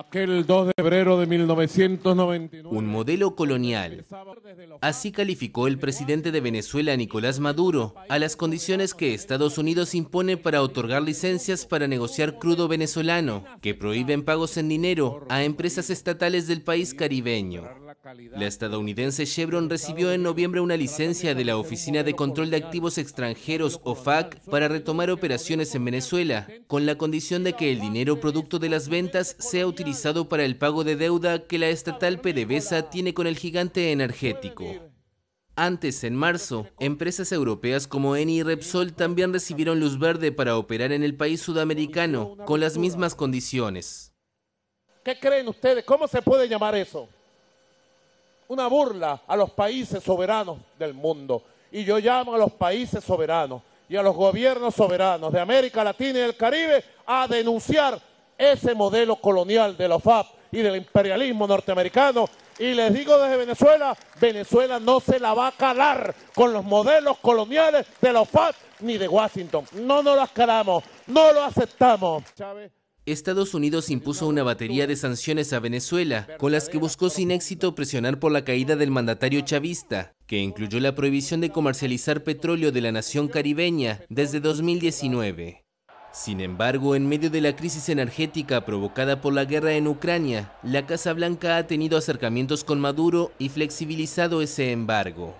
2 de febrero de Un modelo colonial. Así calificó el presidente de Venezuela, Nicolás Maduro, a las condiciones que Estados Unidos impone para otorgar licencias para negociar crudo venezolano, que prohíben pagos en dinero a empresas estatales del país caribeño. La estadounidense Chevron recibió en noviembre una licencia de la Oficina de Control de Activos Extranjeros, OFAC, para retomar operaciones en Venezuela, con la condición de que el dinero producto de las ventas sea utilizado para el pago de deuda que la estatal PDVSA tiene con el gigante energético. Antes, en marzo, empresas europeas como Eni y Repsol también recibieron luz verde para operar en el país sudamericano con las mismas condiciones. ¿Qué creen ustedes? ¿Cómo se puede llamar eso? una burla a los países soberanos del mundo. Y yo llamo a los países soberanos y a los gobiernos soberanos de América Latina y del Caribe a denunciar ese modelo colonial de la OFAP y del imperialismo norteamericano. Y les digo desde Venezuela, Venezuela no se la va a calar con los modelos coloniales de la OFAP ni de Washington. No nos las calamos, no lo aceptamos. Chávez. Estados Unidos impuso una batería de sanciones a Venezuela, con las que buscó sin éxito presionar por la caída del mandatario chavista, que incluyó la prohibición de comercializar petróleo de la nación caribeña desde 2019. Sin embargo, en medio de la crisis energética provocada por la guerra en Ucrania, la Casa Blanca ha tenido acercamientos con Maduro y flexibilizado ese embargo.